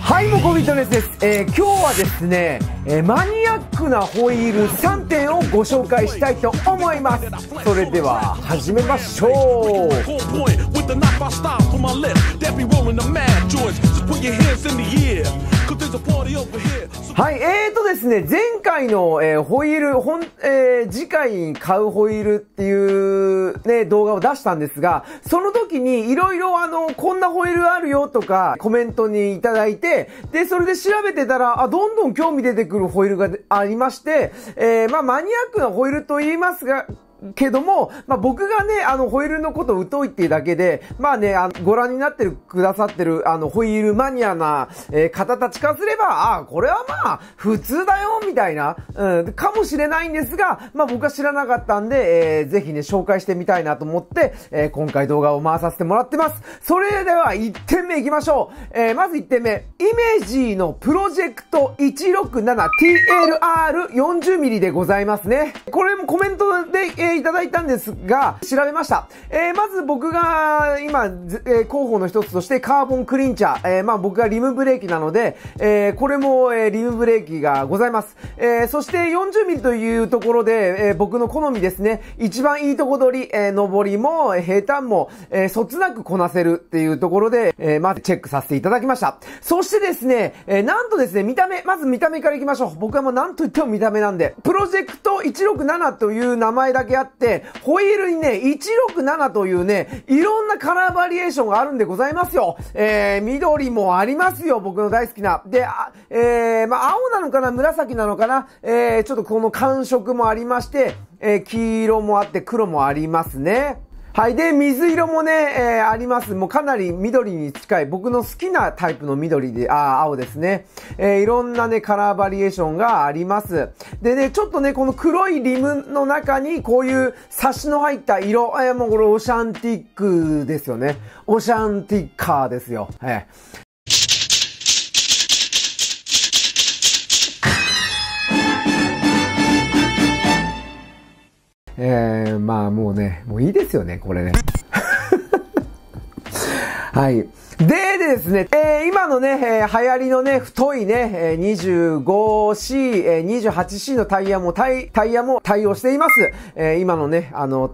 はいもこびとネスです、えー、今日はですね、えー、マニアックなホイール3点をご紹介したいと思いますそれでは始めましょうはい、えーとですね、前回の、えー、ホイール、ほん、えー、次回に買うホイールっていうね、動画を出したんですが、その時にいろいろあの、こんなホイールあるよとかコメントにいただいて、で、それで調べてたら、あ、どんどん興味出てくるホイールがありまして、えー、まあマニアックなホイールと言いますが、けども、まあ、僕がね、あの、ホイールのこと疎いっていうだけで、まあね、あの、ご覧になってる、くださってる、あの、ホイールマニアな、えー、方たちからすれば、ああ、これはまあ、普通だよ、みたいな、うん、かもしれないんですが、まあ、僕は知らなかったんで、えー、ぜひね、紹介してみたいなと思って、えー、今回動画を回させてもらってます。それでは、1点目いきましょう。えー、まず1点目、イメージのプロジェクト 167TLR40mm でございますね。これもコメントで、えーていただいたんですが、調べました。えー、まず僕が今、えー、候補の一つとしてカーボンクリンチャー。えー、まあ僕がリムブレーキなので、えー、これも、えー、リムブレーキがございます。えー、そして4 0ミリというところで、えー、僕の好みですね。一番いいとこ取り、えー、上りも平坦も、えー、そつなくこなせるっていうところで、えー、まずチェックさせていただきました。そしてですね、えー、なんとですね、見た目、まず見た目からいきましょう。僕はもうなんと言っても見た目なんで、プロジェクト167という名前だけあって、ホイールにね、167というね、いろんなカラーバリエーションがあるんでございますよ。えー、緑もありますよ、僕の大好きな。で、あえー、まあ、青なのかな、紫なのかな、えー、ちょっとこの感触もありまして、えー、黄色もあって黒もありますね。はい。で、水色もね、えー、あります。もうかなり緑に近い、僕の好きなタイプの緑で、あ、青ですね。えー、いろんなね、カラーバリエーションがあります。でね、ちょっとね、この黒いリムの中に、こういうサシの入った色、えー、もうこれオシャンティックですよね。オシャンティッカーですよ。えい。えー、まあもうね、もういいですよね、これね。はい。でですね、えー、今のね、えー、流行りのね、太いね、えー、25C、えー、28C のタイヤもタイ、タイヤも対応しています。えー、今のね、あの、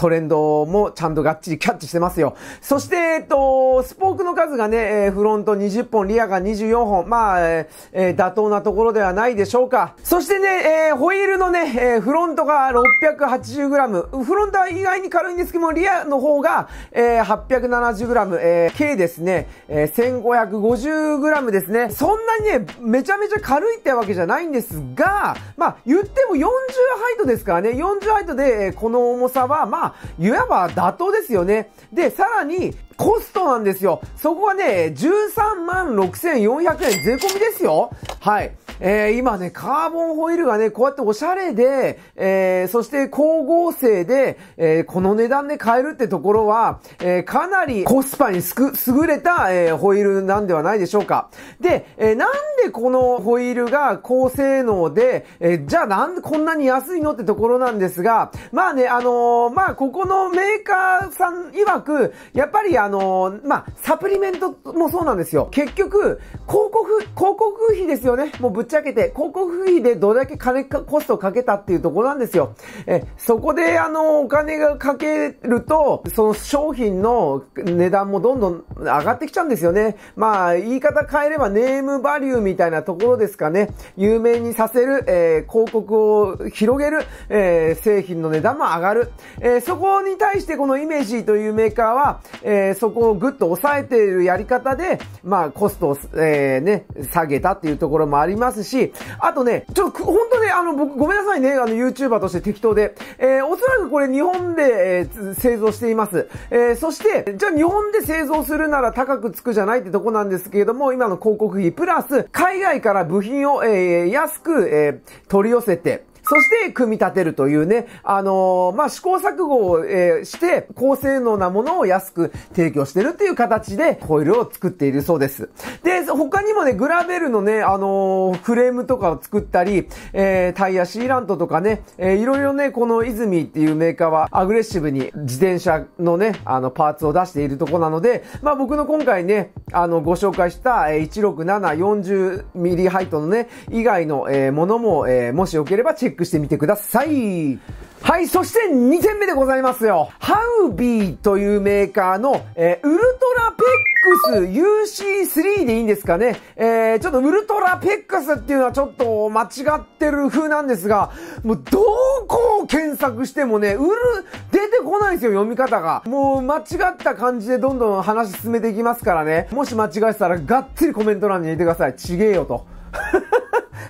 トレンドもちゃんとがっちりキャッチしてますよ。そして、えっと、スポークの数がね、えフロント20本、リアが24本。まあ、えー、妥当なところではないでしょうか。そしてね、えー、ホイールのね、えー、フロントが 680g。フロントは意外に軽いんですけども、リアの方が、えー、870g。えー、計ですね、えー、1550g ですね。そんなにね、めちゃめちゃ軽いってわけじゃないんですが、まあ、言っても40ハイトですからね、40ハイトで、えこの重さは、まあ、いわば妥当ですよね。で、さらに、コストなんですよ。そこはね、13万6400円税込みですよ。はい。えー、今ね、カーボンホイールがね、こうやっておしゃれで、えー、そして光合成で、えー、この値段で買えるってところは、えかなりコスパにすく、優れた、えホイールなんではないでしょうか。で、えなんでこのホイールが高性能で、えじゃあなんでこんなに安いのってところなんですが、まあね、あのまあ、ここのメーカーさん曰く、やっぱりあのまあ、サプリメントもそうなんですよ。結局、広告、広告費ですよね。もうぶっち明けて、広告費でどれだけ金か、コストをかけたっていうところなんですよ。え、そこであの、お金がかけると、その商品の値段もどんどん上がってきちゃうんですよね。まあ、言い方変えればネームバリューみたいなところですかね。有名にさせる、えー、広告を広げる、えー、製品の値段も上がる。えー、そこに対してこのイメージというメーカーは、えそこをぐっと抑えているやり方で、まあ、コストを、えね、下げたっていうところもありますますし、あとね、ちょっと、本当ね、あの、僕、ごめんなさいね、あの、YouTuber として適当で、えー、おそらくこれ日本で、えー、製造しています。えー、そして、じゃあ日本で製造するなら高くつくじゃないってとこなんですけれども、今の広告費、プラス、海外から部品を、えー、安く、えー、取り寄せて、そして組み立てるというね、あのー、まあ、試行錯誤を、えー、して、高性能なものを安く提供してるっていう形で、コイルを作っているそうです。で、他にもね、グラベルのね、あのー、フレームとかを作ったり、えー、タイヤシーラントとかね、えー、いろいろね、このイズミっていうメーカーは、アグレッシブに自転車のね、あの、パーツを出しているとこなので、まあ、僕の今回ね、あの、ご紹介した、えー、16740ミリハイトのね、以外の、えー、ものも、えー、もしよければチェッククしてみてください。はい、そして2点目でございますよ。ハウビーというメーカーの、えー、ウルトラペックス UC3 でいいんですかね。えー、ちょっとウルトラペックスっていうのはちょっと間違ってる風なんですが、もうどこを検索してもね、ウル、出てこないんですよ、読み方が。もう間違った感じでどんどん話進めていきますからね。もし間違えてたらがっつりコメント欄に入れてください。ちげえよと。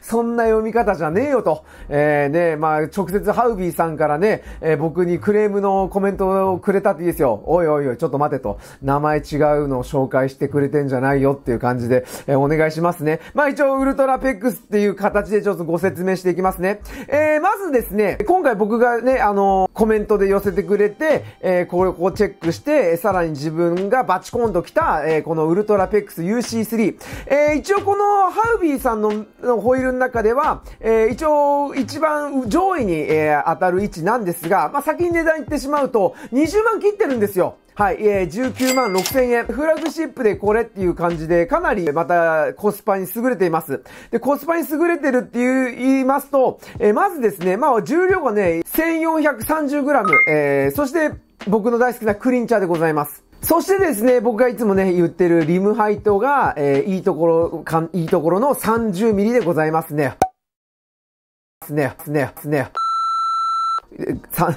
そんな読み方じゃねえよと、えー、ね、まあ、直接ハウビーさんからね、えー、僕にクレームのコメントをくれたっていいですよ。おいおいおい、ちょっと待てと、名前違うのを紹介してくれてんじゃないよっていう感じで、えー、お願いしますね。まあ一応、ウルトラペックスっていう形でちょっとご説明していきますね。えー、まずですね、今回僕がね、あのー、コメントで寄せてくれて、えー、これをこうチェックして、さらに自分がバチコンと来た、えー、このウルトラペックス UC3。えー、一応このハウビーさんの、の保いる中では、えー、一応、一番上位に、えー、当たる位置なんですが、まあ、先に値段いってしまうと、20万切ってるんですよ。はい、えー、19万6千円。フラグシップでこれっていう感じで、かなりまたコスパに優れています。で、コスパに優れてるっていう、言いますと、えー、まずですね、まあ、重量がね、1430g、えー、そして、僕の大好きなクリンチャーでございます。そしてですね、僕がいつもね、言ってるリムハイトが、えー、いいところ、かん、いいところの30ミリでございますね。すね、すね、すね。さ、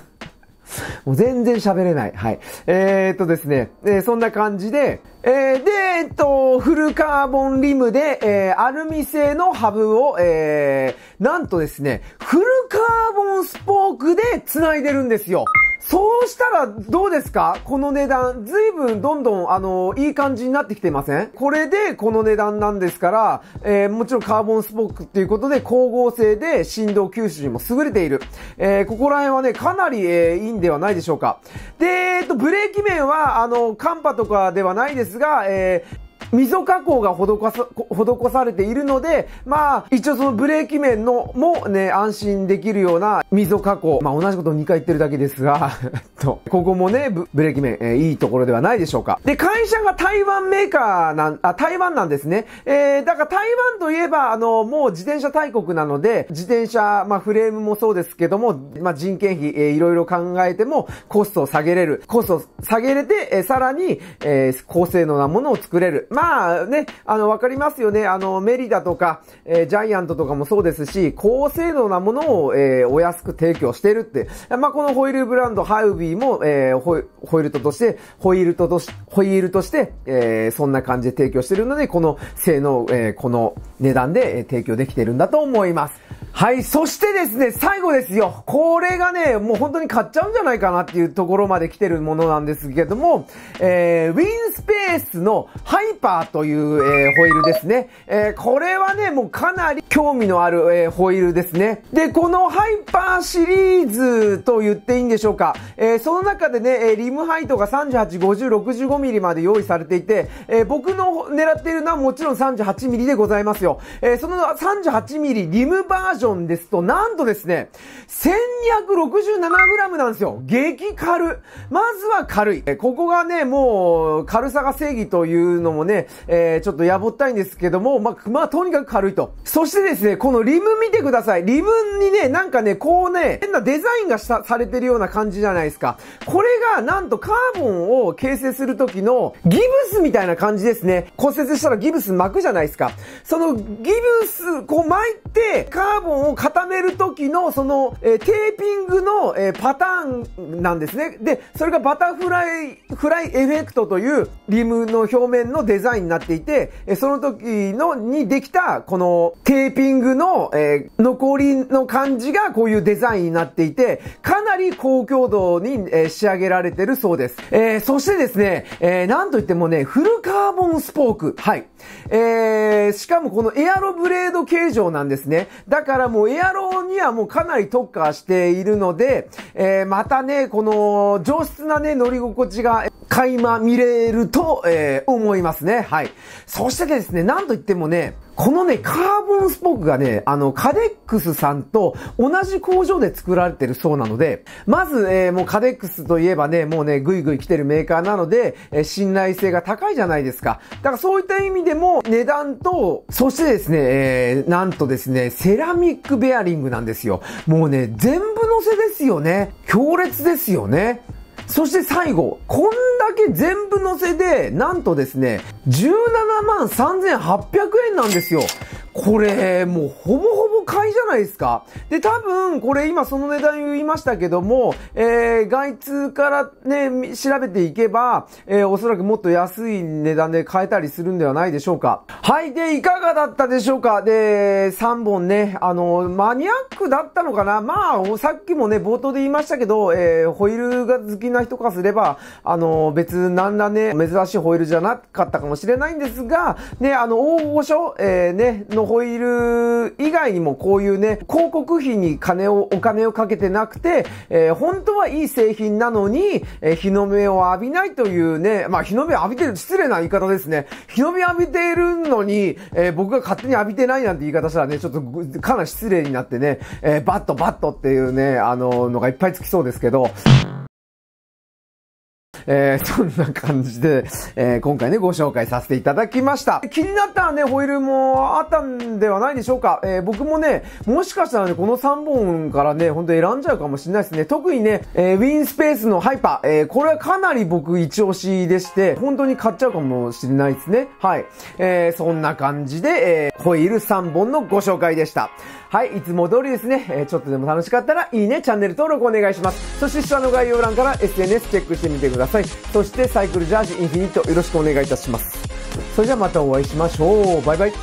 もう全然喋れない。はい。えー、っとですね、えー、そんな感じで、えー、で、えっと、フルカーボンリムで、えー、アルミ製のハブを、えー、なんとですね、フルカーボンスポークで繋いでるんですよ。そうしたらどうですかこの値段、ずいぶんどんどん、あの、いい感じになってきていませんこれでこの値段なんですから、えー、もちろんカーボンスポークっていうことで光合成で振動吸収にも優れている。えー、ここら辺はね、かなり、えー、いいんではないでしょうか。で、えっと、ブレーキ面は、あの、寒波とかではないですが、え溝加工が施さ施されているので、まあ、一応そのブレーキ面のもね、安心できるような溝加工。まあ、同じことを2回言ってるだけですが、と、ここもね、ブレーキ面、えー、いいところではないでしょうか。で、会社が台湾メーカーなん、あ、台湾なんですね。えー、だから台湾といえば、あの、もう自転車大国なので、自転車、まあ、フレームもそうですけども、まあ、人件費、えー、いろいろ考えても、コストを下げれる。コストを下げれて、えー、さらに、えー、高性能なものを作れる。ままあね、あの、わかりますよね。あの、メリダとか、えー、ジャイアントとかもそうですし、高性能なものを、えー、お安く提供してるって。まあ、このホイールブランド、ハウビーも、えー、ホイールトとして、ホイールトとし、ホイールとして、えー、そんな感じで提供してるので、この性能、えー、この値段で提供できてるんだと思います。はい。そしてですね、最後ですよ。これがね、もう本当に買っちゃうんじゃないかなっていうところまで来てるものなんですけども、えー、ウィンスペースのハイパーという、えー、ホイールですね。えー、これはね、もうかなり興味のある、えー、ホイールですね。で、このハイパーシリーズと言っていいんでしょうか。えー、その中でね、リムハイトが38、50、65ミリまで用意されていて、えー、僕の狙っているのはもちろん38ミリでございますよ。えー、その38ミリリムバーバージョンですと、なんとですね、1267g なんですよ。激軽。まずは軽い。えここがね、もう、軽さが正義というのもね、えー、ちょっとやぼったいんですけども、まあ、まあ、とにかく軽いと。そしてですね、このリム見てください。リムにね、なんかね、こうね、変なデザインがした、されてるような感じじゃないですか。これが、なんとカーボンを形成する時のギブスみたいな感じですね。骨折したらギブス巻くじゃないですか。そのギブス、こう巻いて、カカーボンを固める時の、その、えー、テーピングの、えー、パターンなんですね。で、それがバタフライ、フライエフェクトというリムの表面のデザインになっていて、えー、その時の、にできた、このテーピングの、えー、残りの感じがこういうデザインになっていて、なり高強度に、え仕上げられてるそうです。えー、そしてですね、えー、なんといってもね、フルカーボンスポーク。はい。えー、しかもこのエアロブレード形状なんですね。だからもうエアロにはもうかなり特化しているので、えー、またね、この上質なね、乗り心地が垣間見れると、えー、思いますね。はい。そしてですね、なんといってもね、このね、カーボンスポークがね、あの、カデックスさんと同じ工場で作られてるそうなので、まず、えー、もうカデックスといえばね、もうね、ぐいぐい来てるメーカーなので、えー、信頼性が高いじゃないですか。だからそういった意味でも、値段と、そしてですね、えー、なんとですね、セラミックベアリングなんですよ。もうね、全部乗せですよね。強烈ですよね。そして最後、こんだけ全部乗せで、なんとですね、17万3800円なんですよ。これ、もうほぼほぼ買いじゃないですか。で、多分、これ今その値段言いましたけども、えー、外通からね、調べていけば、えー、おそらくもっと安い値段で買えたりするんではないでしょうか。はい、で、いかがだったでしょうか。で、3本ね、あの、マニアックだったのかな。まあ、さっきもね、冒頭で言いましたけど、えー、ホイールが好きな人からすれば、あの、別なんらね、珍しいホイールじゃなかったかもしれないんですが、ね、あの、大御所、えー、ね、ののホイール以外にもこういうね、広告費に金を、お金をかけてなくて、えー、本当はいい製品なのに、えー、日の目を浴びないというね、まあ日の目を浴びてる、失礼な言い方ですね。日の目浴びているのに、えー、僕が勝手に浴びてないなんて言い方したらね、ちょっとかなり失礼になってね、えー、バットバットっていうね、あののがいっぱいつきそうですけど。えー、そんな感じで、えー、今回ね、ご紹介させていただきました。気になったね、ホイールもあったんではないでしょうか。えー、僕もね、もしかしたらね、この3本からね、ほんと選んじゃうかもしれないですね。特にね、えー、ウィンスペースのハイパー、えー、これはかなり僕一押しでして、本当に買っちゃうかもしれないですね。はい。えー、そんな感じで、えー、ホイール3本のご紹介でした。はい、いつも通りですね、えちょっとでも楽しかったらいいね、チャンネル登録お願いします。そして下の概要欄から SNS チェックしてみてください。そしてサイクルジャージインフィニットよろしくお願いいたします。それじゃあまたお会いしましょう。バイバイ。